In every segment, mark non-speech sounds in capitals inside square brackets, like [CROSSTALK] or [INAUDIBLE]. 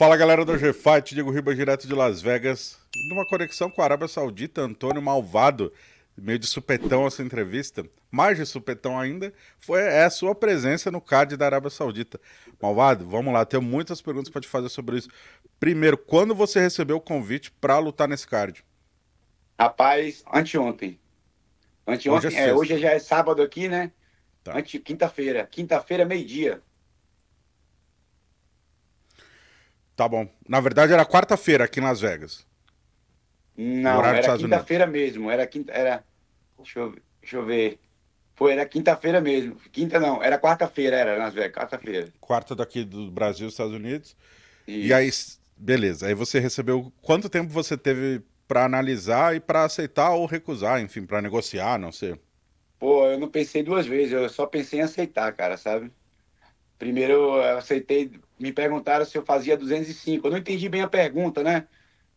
Fala galera do GFight, é Diego Ribas direto de Las Vegas, numa conexão com a Arábia Saudita, Antônio Malvado, meio de supetão essa entrevista, mais de supetão ainda, foi é a sua presença no CAD da Arábia Saudita. Malvado, vamos lá, tenho muitas perguntas para te fazer sobre isso. Primeiro, quando você recebeu o convite para lutar nesse card? Rapaz, anteontem. Anteontem, hoje é, é hoje já é sábado aqui, né? Tá. Ante, quinta-feira, quinta-feira, meio-dia. Tá bom. Na verdade era quarta-feira aqui em Las Vegas. Não, era quinta-feira mesmo. Era quinta. Era. Deixa eu, deixa eu ver. Foi, era quinta-feira mesmo. Quinta não, era quarta-feira, era Las Vegas, quarta-feira. Quarta daqui do Brasil, Estados Unidos. Isso. E aí, beleza. Aí você recebeu. Quanto tempo você teve para analisar e para aceitar ou recusar, enfim, para negociar, não sei? Pô, eu não pensei duas vezes, eu só pensei em aceitar, cara, sabe? Primeiro eu aceitei, me perguntaram se eu fazia 205. Eu não entendi bem a pergunta, né?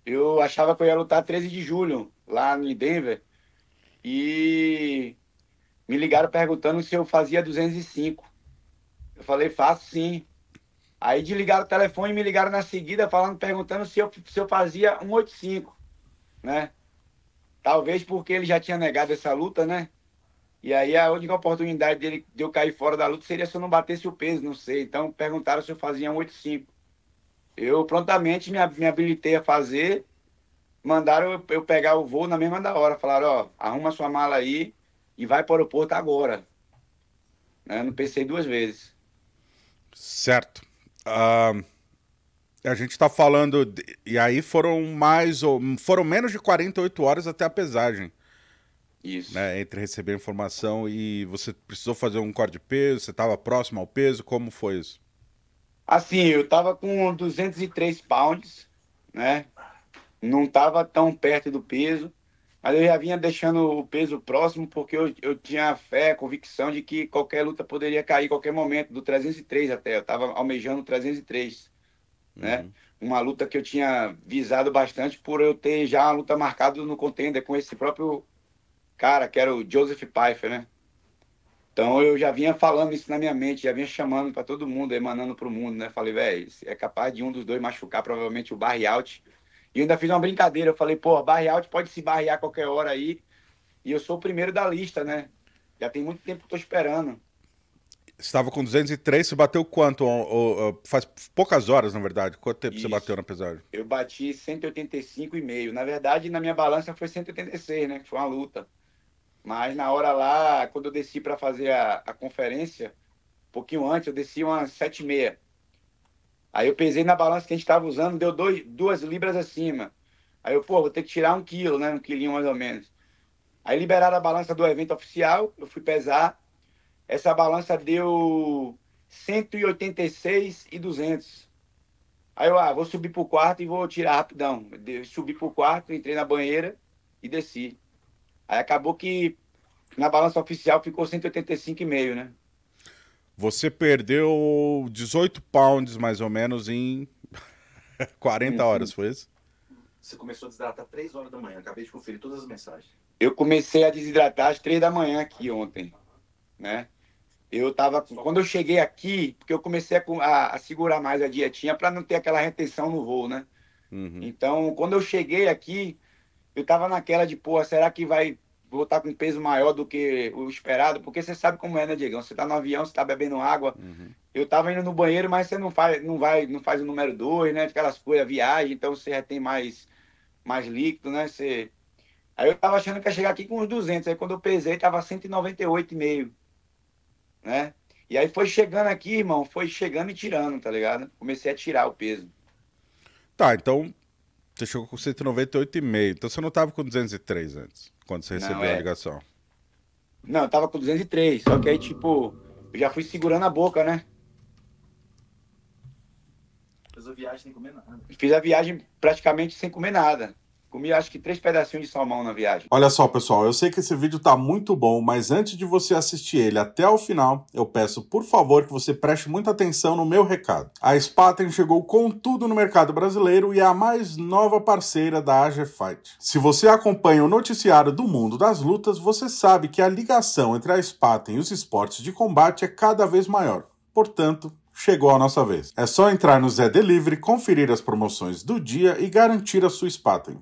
Eu achava que eu ia lutar 13 de julho, lá em Denver. E me ligaram perguntando se eu fazia 205. Eu falei, faço sim. Aí desligaram o telefone e me ligaram na seguida falando, perguntando se eu, se eu fazia 185, né? Talvez porque ele já tinha negado essa luta, né? E aí a única oportunidade dele de eu cair fora da luta seria se eu não batesse o peso, não sei. Então perguntaram se eu fazia 1,85. Eu prontamente me, me habilitei a fazer, mandaram eu, eu, pegar o voo na mesma da hora. Falaram, ó, arruma sua mala aí e vai para o aeroporto agora. Eu né? não pensei duas vezes. Certo. Uh, a gente está falando. De... E aí foram mais ou. Foram menos de 48 horas até a pesagem. Isso. Né, entre receber informação e você precisou fazer um corte de peso, você estava próximo ao peso, como foi isso? Assim, eu estava com 203 pounds, né? Não estava tão perto do peso, mas eu já vinha deixando o peso próximo porque eu, eu tinha fé, convicção de que qualquer luta poderia cair qualquer momento, do 303 até. Eu estava almejando 303, né. uhum. né? Uma luta que eu tinha visado bastante por eu ter já a luta marcada no contender com esse próprio cara, que era o Joseph Pfeiffer, né? Então eu já vinha falando isso na minha mente, já vinha chamando para todo mundo, emanando para o mundo, né? Falei, velho, é capaz de um dos dois machucar, provavelmente o barry out. E ainda fiz uma brincadeira, eu falei, pô, barry out pode se barrear qualquer hora aí. E eu sou o primeiro da lista, né? Já tem muito tempo que tô esperando. Estava com 203, você bateu quanto? Ou, ou, faz poucas horas, na verdade. Quanto tempo Isso. você bateu na pesagem? Eu bati 185,5. Na verdade, na minha balança foi 186, né? Foi uma luta. Mas na hora lá, quando eu desci para fazer a, a conferência, um pouquinho antes, eu desci umas sete e meia. Aí eu pesei na balança que a gente estava usando, deu dois, duas libras acima. Aí eu, pô, vou ter que tirar um quilo, né? Um quilinho mais ou menos. Aí liberaram a balança do evento oficial, eu fui pesar. Essa balança deu 186 e 200. Aí eu, ah, vou subir pro quarto e vou tirar rapidão. Eu subi pro quarto, entrei na banheira e desci. Aí acabou que na balança oficial ficou 185,5, né? Você perdeu 18 pounds mais ou menos em 40 [LAUGHS] uhum. horas, foi isso? Você começou a desidratar 3 horas da manhã, acabei de conferir todas as mensagens. Eu comecei a desidratar às 3 da manhã aqui ontem, né? Eu tava. Quando eu cheguei aqui, porque eu comecei a, a segurar mais a dietinha para não ter aquela retenção no voo, né? Uhum. Então, quando eu cheguei aqui, eu tava naquela de, porra, será que vai voltar com peso maior do que o esperado? Porque você sabe como é, né, Diego Você tá no avião, você tá bebendo água. Uhum. Eu tava indo no banheiro, mas você não faz, não vai, não faz o número 2, né? Aquelas coisas, viagem, então você já tem mais, mais líquido, né? Você... Aí eu tava achando que ia chegar aqui com uns 200. Aí quando eu pesei, tava 198,5, né? E aí foi chegando aqui, irmão, foi chegando e tirando, tá ligado? Comecei a tirar o peso. Tá, então você chegou com 198,5. Então você não estava com 203 antes, quando você recebeu é... a ligação. Não, eu tava com 203. Só que aí, tipo, eu já fui segurando a boca, né? Fiz a viagem sem comer nada. Fiz a viagem praticamente sem comer nada. Comi, acho que, três pedacinhos de salmão na viagem. Olha só, pessoal, eu sei que esse vídeo tá muito bom, mas antes de você assistir ele até o final, eu peço, por favor, que você preste muita atenção no meu recado. A Spaten chegou com tudo no mercado brasileiro e é a mais nova parceira da Agefight. Se você acompanha o noticiário do mundo das lutas, você sabe que a ligação entre a Spaten e os esportes de combate é cada vez maior. Portanto, chegou a nossa vez. É só entrar no Zé Delivery, conferir as promoções do dia e garantir a sua Spaten.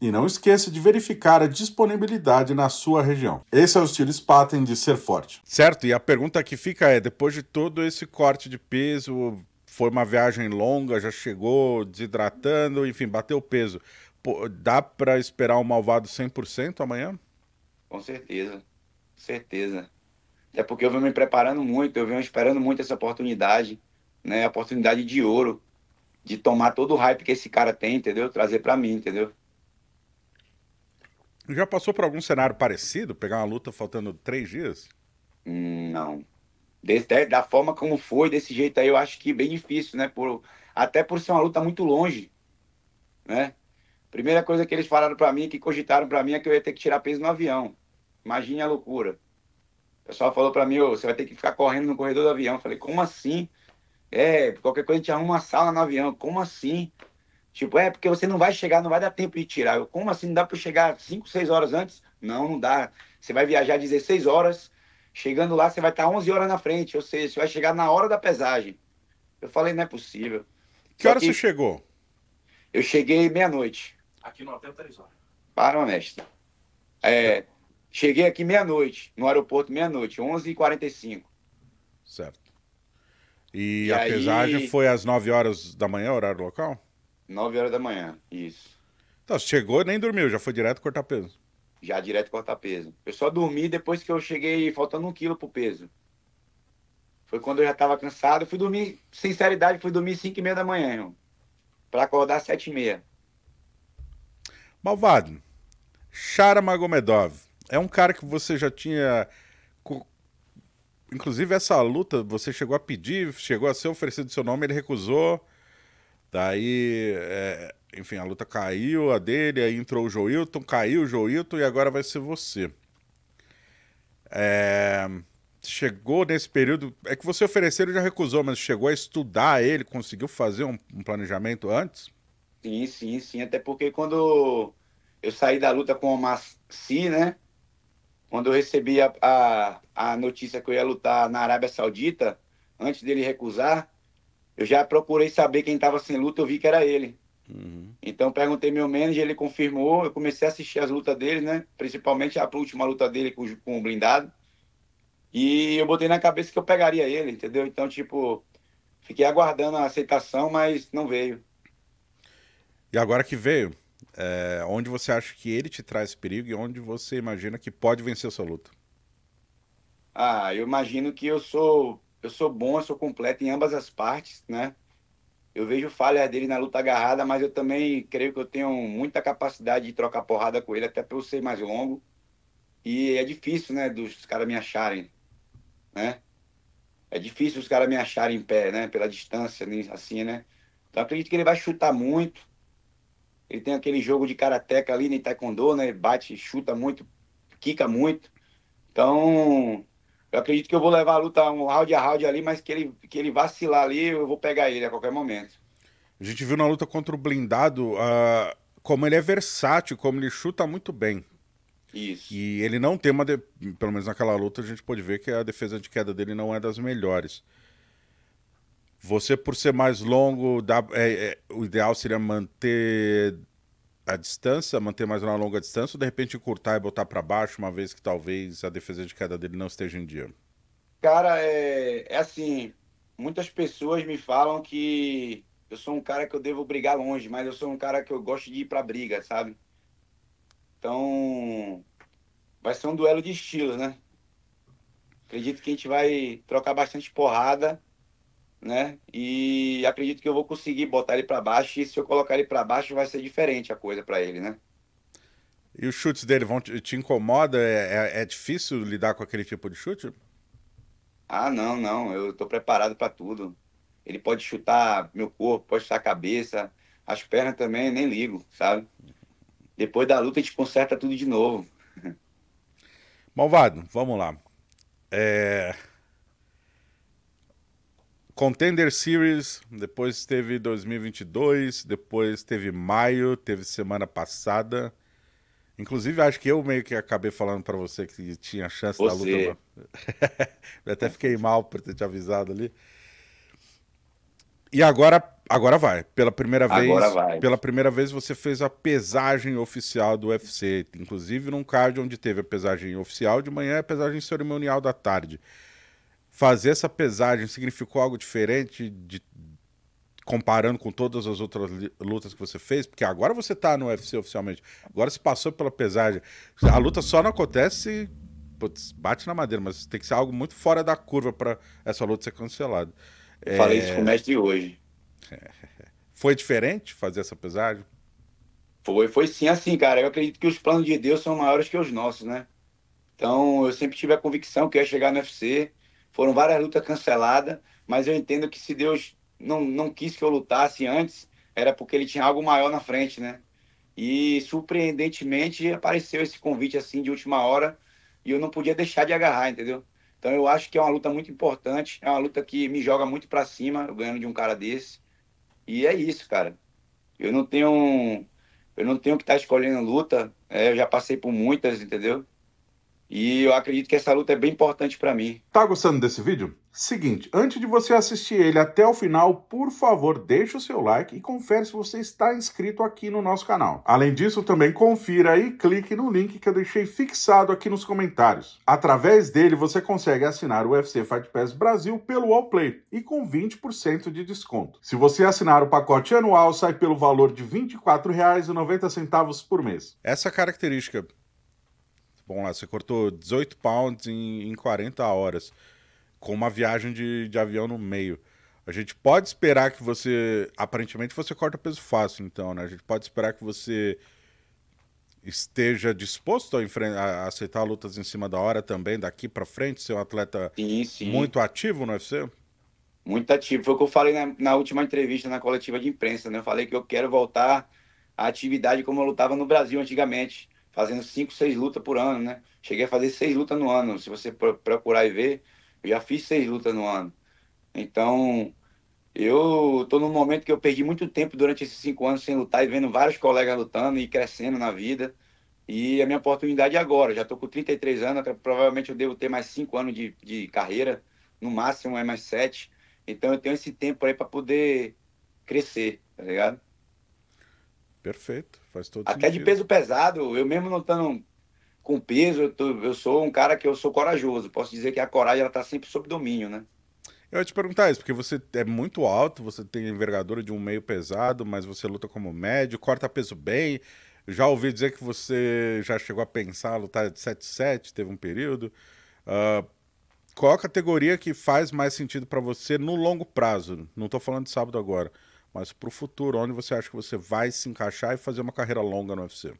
E não esqueça de verificar a disponibilidade na sua região. Esse é o estilo Spaten de ser forte. Certo, e a pergunta que fica é: depois de todo esse corte de peso, foi uma viagem longa, já chegou desidratando, enfim, bateu peso. Pô, dá para esperar o um malvado 100% amanhã? Com certeza, com certeza. Até porque eu venho me preparando muito, eu venho esperando muito essa oportunidade, né? A oportunidade de ouro, de tomar todo o hype que esse cara tem, entendeu? Trazer para mim, entendeu? Já passou por algum cenário parecido? Pegar uma luta faltando três dias? Hum, não. Desde, da forma como foi, desse jeito aí, eu acho que bem difícil, né? Por, até por ser uma luta muito longe, né? Primeira coisa que eles falaram para mim, que cogitaram para mim, é que eu ia ter que tirar peso no avião. Imagine a loucura. O pessoal falou para mim, oh, você vai ter que ficar correndo no corredor do avião. Eu falei, como assim? É, qualquer coisa a gente arruma uma sala no avião. Como assim? Tipo, é porque você não vai chegar, não vai dar tempo de tirar. Eu, como assim? Não dá para chegar 5, 6 horas antes? Não, não dá. Você vai viajar 16 horas, chegando lá você vai estar 11 horas na frente, ou seja, você vai chegar na hora da pesagem. Eu falei, não é possível. Que Só hora que... você chegou? Eu cheguei meia-noite. Aqui no hotel, 3 horas. Para, honesto. É, cheguei aqui meia-noite, no aeroporto meia-noite, 11h45. Certo. E, e a aí... pesagem foi às 9 horas da manhã, horário local? 9 horas da manhã, isso. Então, chegou e nem dormiu, já foi direto cortar peso. Já direto cortar peso. Eu só dormi depois que eu cheguei faltando um quilo pro peso. Foi quando eu já tava cansado. Fui dormir, sinceridade, fui dormir 5 e meia da manhã, irmão. Pra acordar 7 e meia. Malvado, Shara Magomedov é um cara que você já tinha. Inclusive, essa luta você chegou a pedir, chegou a ser oferecido seu nome, ele recusou. Daí, é, enfim, a luta caiu, a dele, aí entrou o Joilton, caiu o Joilton e agora vai ser você. É, chegou nesse período. É que você ofereceram já recusou, mas chegou a estudar ele, conseguiu fazer um, um, planejamento antes? Sim, sim, sim. Até porque quando eu saí da luta com o Massi, né? Quando eu recebi a, a, a notícia que eu ia lutar na Arábia Saudita, antes dele recusar, eu já procurei saber quem estava sem luta, eu vi que era ele. Uhum. Então perguntei meu manager, ele confirmou, eu comecei a assistir as lutas dele, né? Principalmente a última luta dele com, com o blindado. E eu botei na cabeça que eu pegaria ele, entendeu? Então, tipo, fiquei aguardando a aceitação, mas não veio. E agora que veio, é, onde você acha que ele te traz perigo e onde você imagina que pode vencer a sua luta? Ah, eu imagino que eu sou eu sou bom, eu sou completo em ambas as partes, né? Eu vejo falhas dele na luta agarrada, mas eu também creio que eu tenho muita capacidade de trocar porrada com ele, até pelo ser mais longo. E é difícil, né, dos caras me acharem, né? É difícil os caras me acharem em pé, né, pela distância, assim, né? Então acredito que ele vai chutar muito. Ele tem aquele jogo de karateca ali, nem taekwondo, né? Bate, chuta muito, quica muito. Então, eu acredito que eu vou levar a luta um round a round ali, mas que ele, que ele vacilar ali, eu vou pegar ele a qualquer momento. A gente viu na luta contra o blindado uh, como ele é versátil, como ele chuta muito bem. Isso. E ele não tem uma. De... Pelo menos naquela luta a gente pode ver que a defesa de queda dele não é das melhores. Você, por ser mais longo, dá... é, é, o ideal seria manter a distância, manter mais uma longa distância, ou de repente encurtar e botar para baixo, uma vez que talvez a defesa de queda dele não esteja em dia? Cara, é, é assim, muitas pessoas me falam que eu sou um cara que eu devo brigar longe, mas eu sou um cara que eu gosto de ir para briga, sabe? Então, vai ser um duelo de estilos, né? Acredito que a gente vai trocar bastante porrada né? E acredito que eu vou conseguir botar ele para baixo e se eu colocar ele para baixo vai ser diferente a coisa para ele, né? E os chutes dele vão te, te incomoda? É, é, é, difícil lidar com aquele tipo de chute? Ah, não, não. Eu estou preparado para tudo. Ele pode chutar meu corpo, pode chutar a cabeça, as pernas também, nem ligo, sabe? Depois da luta a gente conserta tudo de novo. [LAUGHS] Malvado, vamos lá. É... Contender Series, depois teve 2022, depois teve maio, teve semana passada. Inclusive, acho que eu meio que acabei falando para você que tinha chance você. da luta. [LAUGHS] eu até fiquei mal por ter te avisado ali. E agora, agora vai. Pela primeira agora vez, vai. pela primeira vez você fez a pesagem oficial do UFC, inclusive num card onde teve a pesagem oficial de manhã e é a pesagem cerimonial da tarde fazer essa pesagem significou algo diferente de, comparando com todas as outras lutas que você fez? Porque agora você está no UFC oficialmente. Agora se passou pela pesagem. A luta só não acontece putz, bate na madeira, mas tem que ser algo muito fora da curva para essa luta ser cancelada. Eu é... Falei isso é. com o mestre hoje. É... [LAUGHS] Foi diferente fazer essa pesagem? Foi, foi sim, assim, cara. Eu acredito que os planos de Deus são maiores que os nossos, né? Então, eu sempre tive a convicção que ia chegar no UFC, foram várias lutas canceladas, mas eu entendo que se Deus não, não quis que eu lutasse antes, era porque ele tinha algo maior na frente, né? E surpreendentemente apareceu esse convite assim de última hora e eu não podia deixar de agarrar, entendeu? Então eu acho que é uma luta muito importante, é uma luta que me joga muito para cima, eu ganhando de um cara desse. E é isso, cara. Eu não tenho eu não tenho que estar tá escolhendo luta, é, eu já passei por muitas, entendeu? E eu acredito que essa luta é bem importante para mim. Tá gostando desse vídeo? Seguinte, antes de você assistir ele até o final, por favor, deixa o seu like e confere se você está inscrito aqui no nosso canal. Além disso, também confira e clique no link que eu deixei fixado aqui nos comentários. Através dele, você consegue assinar o UFC Fight Pass Brasil pelo Allplay e com 20% de desconto. Se você assinar o pacote anual, sai pelo valor de R$ 24,90 por mês. Essa característica vamos lá, você cortou 18 pounds em, em 40 horas, com uma viagem de, de avião no meio. A gente pode esperar que você. Aparentemente você corta peso fácil, então, né? A gente pode esperar que você esteja disposto a, a aceitar lutas em cima da hora também, daqui para frente, ser um atleta sim, sim. muito ativo no UFC? Muito ativo. Foi o que eu falei na, na, última entrevista na coletiva de imprensa, né? Eu falei que eu quero voltar à atividade como eu lutava no Brasil antigamente fazendo cinco, seis lutas por ano, né? Cheguei a fazer seis lutas no ano. Se você procurar e ver, eu já fiz seis lutas no ano. Então, eu tô num momento que eu perdi muito tempo durante esses cinco anos sem lutar e vendo vários colegas lutando e crescendo na vida. E a minha oportunidade é agora. Já tô com 33 anos, provavelmente eu devo ter mais cinco anos de, de carreira, no máximo é mais sete. Então eu tenho esse tempo aí para poder crescer, tá ligado? Perfeito, faz todo Até sentido. de peso pesado, eu mesmo não estando com peso, eu, tô, eu, sou um cara que eu sou corajoso. Posso dizer que a coragem ela tá sempre sob domínio, né? Eu ia te perguntar isso, porque você é muito alto, você tem envergadura de um meio pesado, mas você luta como médio, corta peso bem. Já ouvi dizer que você já chegou a pensar lutar de 7-7, teve um período. Uh, qual a categoria que faz mais sentido para você no longo prazo? Não estou falando de sábado agora mas para o futuro, onde você acha que você vai se encaixar e fazer uma carreira longa no UFC?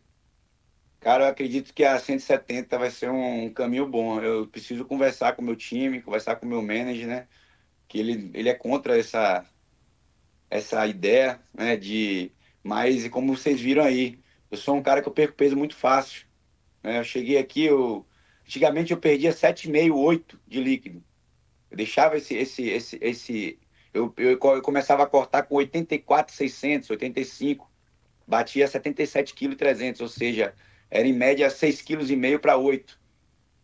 Cara, eu acredito que a 170 vai ser um caminho bom. Eu preciso conversar com o meu time, conversar com o meu manager, né? Que ele, ele é contra essa, essa ideia, né? De mais, e como vocês viram aí, eu sou um cara que eu perco peso muito fácil. Né? Eu cheguei aqui, eu, antigamente eu perdia 7,5, 8 de líquido. Eu deixava esse, esse, esse, esse, eu, eu, eu começava a cortar com 84,600, 85, batia 77,3 kg, ou seja, era em média 6,5 kg para 8.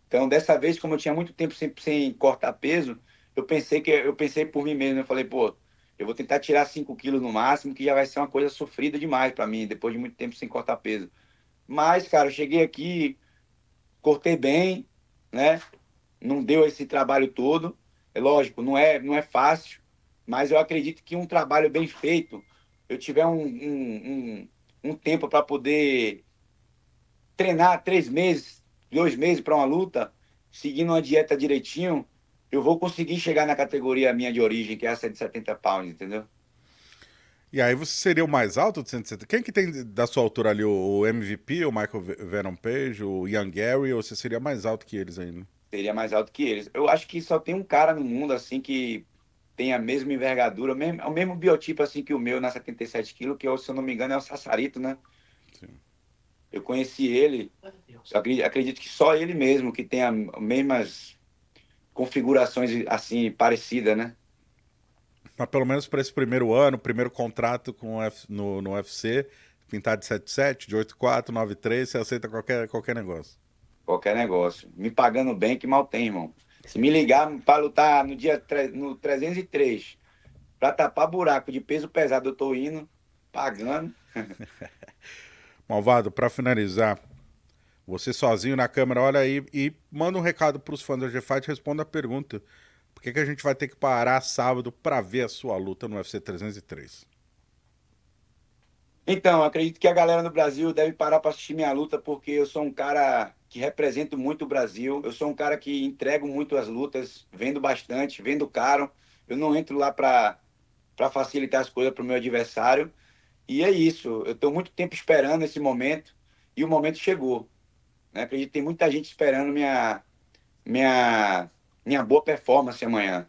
Então, dessa vez, como eu tinha muito tempo sem, sem cortar peso, eu pensei que eu pensei por mim mesmo, eu falei, pô, eu vou tentar tirar 5 quilos no máximo, que já vai ser uma coisa sofrida demais para mim, depois de muito tempo sem cortar peso. Mas, cara, eu cheguei aqui, cortei bem, né? Não deu esse trabalho todo. É lógico, não é, não é fácil, mas eu acredito que um trabalho bem feito, eu tiver um, um, um, um tempo para poder treinar três meses, dois meses para uma luta, seguindo uma dieta direitinho, eu vou conseguir chegar na categoria minha de origem, que é a 170 pounds, entendeu? E aí você seria o mais alto de 170? Quem que tem da sua altura ali, o MVP, o Michael Venom Page, o Ian Gary, ou você seria mais alto que eles ainda? Seria mais alto que eles. Eu acho que só tem um cara no mundo, assim, que tem a mesma envergadura, o mesmo, é o mesmo biotipo assim que o meu na 77 kg, que eu, é se eu não me engano é o Sassarito, né? Sim. Eu conheci ele, acredito, acredito que só ele mesmo que tem as mesmas configurações assim parecidas, né? Mas pelo menos para esse primeiro ano, primeiro contrato com F, no, no UFC, pintar de 77, de 84, 93, você aceita qualquer, qualquer negócio. Qualquer negócio. Me pagando bem, que mal tem, irmão. Se me ligar para lutar no dia no 303, para tapar buraco de peso pesado, eu tô indo, pagando. [LAUGHS] Malvado, para finalizar, você sozinho na câmera, olha aí e manda um recado para os fãs da GFight, responda a pergunta. Por que, que a gente vai ter que parar sábado para ver a sua luta no UFC 303? Então, acredito que a galera no Brasil deve parar para assistir minha luta, porque eu sou um cara que represento muito o Brasil. Eu sou um cara que entrego muito as lutas, vendo bastante, vendo caro. Eu não entro lá para facilitar as coisas para o meu adversário. E é isso. Eu estou muito tempo esperando esse momento e o momento chegou. Né? Acredito que tem muita gente esperando minha, minha, minha boa performance amanhã.